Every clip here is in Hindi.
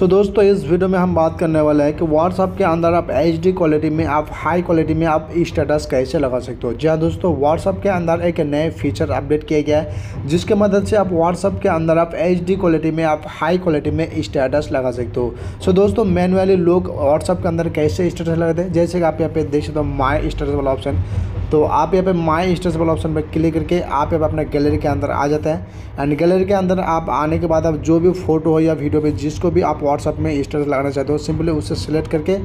तो दोस्तों इस वीडियो में हम बात करने वाले हैं कि व्हाट्सअप के अंदर आप एच क्वालिटी में आप हाई क्वालिटी में आप स्टेटस कैसे लगा सकते हो जी हाँ दोस्तों व्हाट्सअप के अंदर एक नए फीचर अपडेट किया गया है जिसके मदद से आप व्हाट्सअप के अंदर आप एच क्वालिटी में आप हाई क्वालिटी में स्टेटस लगा सकते हो सो दोस्तों मैनुअली लोग व्हाट्सअप के अंदर कैसे स्टेटस लगाते हैं जैसे कि आप यहाँ पे देख सकते हो माई स्टेटस वाला ऑप्शन तो आप यहाँ पे माई स्टेज वाला ऑप्शन पर क्लिक करके आप यहाँ पे अपने गैलरी के अंदर आ जाते हैं एंड गैलरी के अंदर आप आने के बाद आप जो भी फोटो हो या वीडियो पे जिसको भी आप व्हाट्सअप में स्टेटस लगाना चाहते हो सिंपली उसे सिलेक्ट करके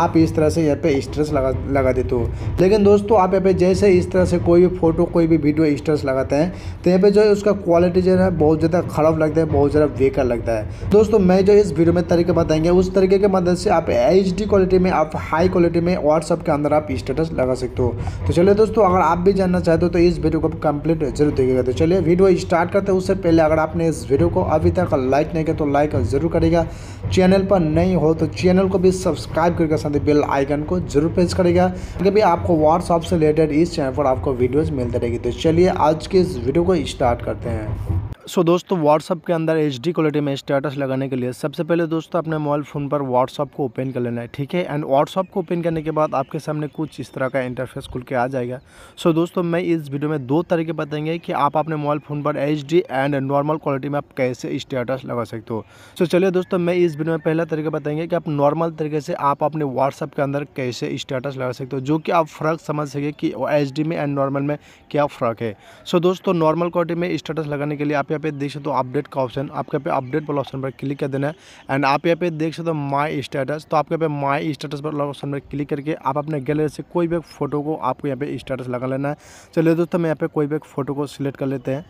आप इस तरह से यहाँ पे स्टेटस लगा लगा देते हो लेकिन दोस्तों आप यहाँ पे जैसे इस तरह से कोई भी फोटो कोई भी वीडियो स्टेटस लगाते हैं तो यहाँ पर जो है उसका क्वालिटी जो है बहुत ज़्यादा खराब लगता है बहुत ज़्यादा बेकार लगता है दोस्तों मैं जो इस वीडियो में तरीके बताएंगे उस तरीके के मदद से आप एच क्वालिटी में आप हाई क्वालिटी में व्हाट्सअप के अंदर आप स्टेटस लगा सकते हो तो चलो चलिए दोस्तों अगर आप भी जानना चाहते हो तो इस वीडियो को कंप्लीट जरूर देखिएगा तो चलिए वीडियो स्टार्ट करते हैं उससे पहले अगर आपने इस वीडियो को अभी तक लाइक नहीं किया तो लाइक जरूर करेगा चैनल पर नहीं हो तो चैनल को भी सब्सक्राइब करके साथ ही बेल आइकन को जरूर प्रेस करेगा क्योंकि भी आपको व्हाट्सअप से रिलेटेड इस चैनल पर आपको वीडियोज़ मिलते रहेगी तो चलिए आज के इस वीडियो को स्टार्ट करते हैं सो so, दोस्तों व्हाट्सअप के अंदर एच डी क्वालिटी में स्टेटस लगाने के लिए सबसे पहले दोस्तों अपने मोबाइल फ़ोन पर व्हाट्सअप को ओपन कर लेना है ठीक है एंड व्हाट्सअप को ओपन करने के बाद आपके सामने कुछ इस तरह का इंटरफेस खुल के आ जाएगा सो so, दोस्तों मैं इस वीडियो में दो तरीके बताएंगे कि आप अपने मोबाइल फ़ोन पर H D and normal quality में आप कैसे स्टेटस लगा सकते हो सो so, चलिए दोस्तों मैं इस वीडियो में पहला तरीका बताएंगे कि आप नॉर्मल तरीके से आप अपने व्हाट्सअप के अंदर कैसे स्टेटस लगा सकते हो जो कि आप फ़र्क समझ सके कि एच में एंड नॉर्मल में क्या फ़र्क है सो दोस्तों नॉर्मल क्वालिटी में स्टेटस लगाने के लिए आप यहाँ पे देख सकते हो अपडेट का ऑप्शन आपके यहाँ पे अपडेट वाला ऑप्शन पर क्लिक कर देना है एंड आप यहाँ पे देख सकते हो माई स्टेटस तो आपके यहाँ पे माई स्टेटस वाला ऑप्शन पर क्लिक करके आप अपने गैलरी से कोई भी एक फ़ोटो को आपको यहाँ पे स्टेटस लगा लेना है चलिए दोस्तों मैं यहाँ पे कोई भी एक फ़ोटो को सिलेक्ट कर लेते हैं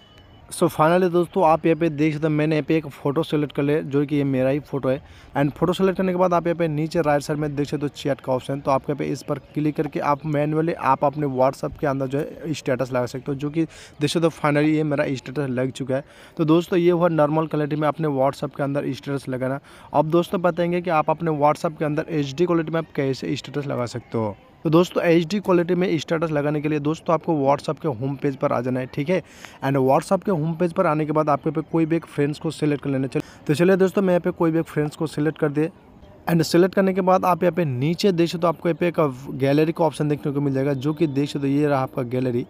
सो so, फाइनली दोस्तों आप यहाँ पे देख सकते हैं मैंने यहाँ पे एक फ़ोटो सेलेक्ट कर लिया जो कि ये मेरा ही फोटो है एंड फोटो सेलेक्ट करने के बाद आप यहाँ पे नीचे राइट साइड में देख सकते हो चैट का ऑप्शन तो आप यहाँ पे इस पर क्लिक करके आप मैन्युअली आप अपने व्हाट्सअप के अंदर जो है स्टेटस लगा सकते हो जो कि देख सकते हो फाइनली ये मेरा स्टेटस लग चुका है तो दोस्तों ये हुआ नॉर्मल क्वालिटी में अपने व्हाट्सअप के अंदर स्टेटस लगाना अब दोस्तों बताएंगे कि आप अपने व्हाट्सअप के अंदर एच क्वालिटी में आप कैसे स्टेटस लगा सकते हो तो दोस्तों एच क्वालिटी में स्टेटस लगाने के लिए दोस्तों आपको व्हाट्सअप के होम पेज पर आ जाना है ठीक है एंड व्हाट्सअप के होम पेज पर आने के बाद आपके पे कोई भी एक फ्रेंड्स को सिलेक्ट कर लेना चाहिए तो चलिए दोस्तों मैं यहाँ पे कोई भी एक फ्रेंड्स को सिलेक्ट कर दिए एंड सेलेक्ट करने के बाद आप यहाँ पे नीचे देखें तो आपको यहाँ पे एक गैलरी का ऑप्शन देखने को मिल जाएगा जो कि देखें तो ये रहा आपका गैलरी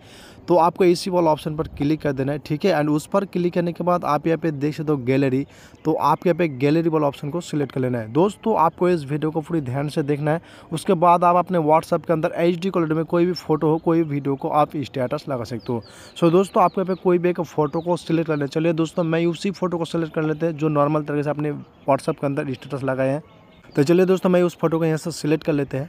तो आपको इसी वाला ऑप्शन पर क्लिक कर देना है ठीक है एंड उस पर क्लिक करने के बाद आप यहाँ पे देख सकते हो गैलरी तो आप यहाँ पे गैलरी वाला ऑप्शन को सिलेक्ट कर लेना है दोस्तों आपको इस वीडियो को पूरी ध्यान से देखना है उसके बाद आप अपने व्हाट्सअप के अंदर एच डी क्वालिटी में कोई भी फोटो हो कोई वीडियो को आप स्टेटस लगा सकते हो सो दोस्तों आपके यहाँ पे कोई भी एक फोटो को सिलेक्ट कर लेना चलिए दोस्तों मैं उसी फोटो को सिलेक्ट कर लेते हैं जो नॉर्मल तरीके से अपने व्हाट्सअप के अंदर स्टेटस लगाए हैं तो चलिए दोस्तों मैं उस फोटो को यहाँ से सिलेक्ट कर लेते हैं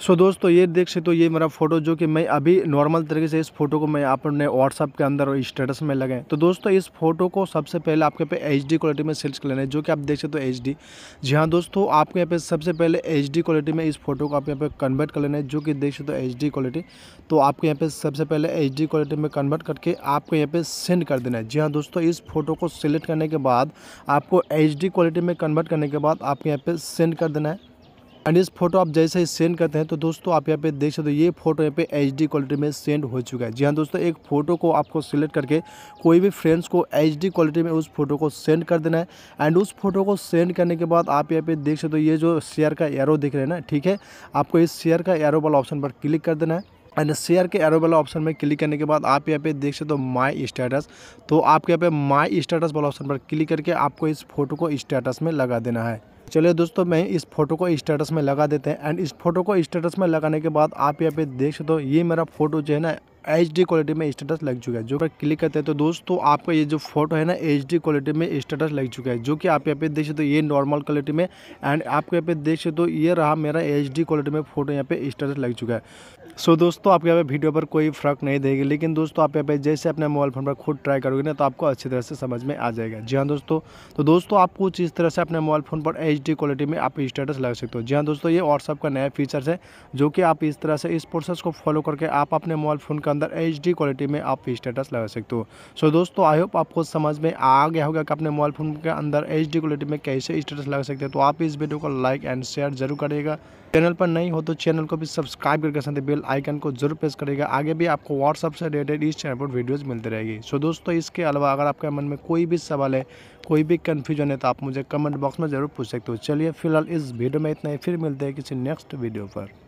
सो so, दोस्तों ये देख सकते हो ये मेरा फोटो जो कि मैं अभी नॉर्मल तरीके से इस फोटो को मैं अपने व्हाट्सअप के अंदर और स्टेटस में लगाएं तो दोस्तों इस फोटो को सबसे पहले आपके पे एच क्वालिटी में सर्च कर लेना है जो कि आप देख सकते हो एच डी जी हाँ दोस्तों आपके यहाँ पे सबसे पहले एच क्वालिटी में इस फोटो को आप यहाँ पे कन्वर्ट कर लेना है जो कि देख सकते हो एच क्वालिटी तो आपके यहाँ पे सबसे पहले एच क्वालिटी में कन्वर्ट करके आपको यहाँ पे सेंड कर देना है जी हाँ दोस्तों इस फोटो को सिलेक्ट करने के बाद आपको एच क्वालिटी में कन्वर्ट करने के बाद आपके यहाँ पे सेंड कर देना है एंड इस फोटो आप जैसे ही सेंड करते हैं तो दोस्तों आप यहाँ पे देख सकते हो ये फोटो यहाँ पे एच क्वालिटी में सेंड हो चुका है जी हाँ दोस्तों एक फ़ोटो को आपको सिलेक्ट करके कोई भी फ्रेंड्स को एच क्वालिटी में उस फोटो को सेंड कर देना है एंड उस फोटो को सेंड करने के बाद आप यहाँ पे देख सकते हो ये जो शेयर का एरो दिख रहे हैं ना ठीक है आपको इस शेयर का एरो वाला ऑप्शन पर क्लिक कर देना है एंड शेयर के एरो वाला ऑप्शन में क्लिक करने के बाद आप यहाँ पे देख सकते हो माय स्टेटस तो आपके यहाँ पे माय स्टेटस वाला ऑप्शन पर क्लिक करके आपको इस फोटो को स्टेटस में लगा देना है चलिए दोस्तों मैं इस फोटो को स्टेटस में लगा देते हैं एंड इस फोटो को स्टेटस में लगाने के बाद आप यहाँ पे देख सकते हो ये मेरा फोटो जो है ना एच क्वालिटी में स्टेटस लग चुका है जो अगर क्लिक करते हैं तो दोस्तों आपका ये जो फोटो है ना एच क्वालिटी में स्टेटस लग चुका है जो कि आप यहाँ पे देख सकते हो ये नॉर्मल क्वालिटी में एंड आपको यहाँ पे देख सकते हो ये रहा मेरा एच क्वालिटी में फोटो यहाँ पे स्टेटस लग चुका है सो so, दोस्तों आपके यहाँ पे वीडियो पर कोई फर्क नहीं देगी लेकिन दोस्तों आप यहाँ पे जैसे अपने मोबाइल फ़ोन पर खुद ट्राई करोगे ना तो आपको अच्छी तरह से समझ में आ जाएगा जी हाँ दोस्तों तो दोस्तों आप कुछ इस तरह से अपने मोबाइल फ़ोन पर एच क्वालिटी में आप स्टेटस लग सकते हो जी हाँ दोस्तों ये व्हाट्सअप का नया फीचर्स है जो कि आप इस तरह से इस प्रोसेस को फॉलो करके आप अपने मोबाइल फ़ोन के अंदर एच क्वालिटी में आप स्टेटस लगा सकते हो सो so, दोस्तों आई होप आपको समझ में आ गया होगा कि अपने मोबाइल फ़ोन के अंदर एच क्वालिटी में कैसे स्टेटस लगा सकते हैं तो आप इस वीडियो को लाइक एंड शेयर जरूर करिएगा चैनल पर नहीं हो तो चैनल को भी सब्सक्राइब करके साथ बेल आइकन को जरूर प्रेस करेगा आगे भी आपको व्हाट्सअप से रिलेटेड इस चैनल पर वीडियोस मिलती रहेगी सो दोस्तों इसके अलावा अगर आपके मन में कोई भी सवाल है कोई भी कंफ्यूजन है तो आप मुझे कमेंट बॉक्स में ज़रूर पूछ सकते हो चलिए फिलहाल इस वीडियो में इतना ही फिर मिलते हैं किसी नेक्स्ट वीडियो पर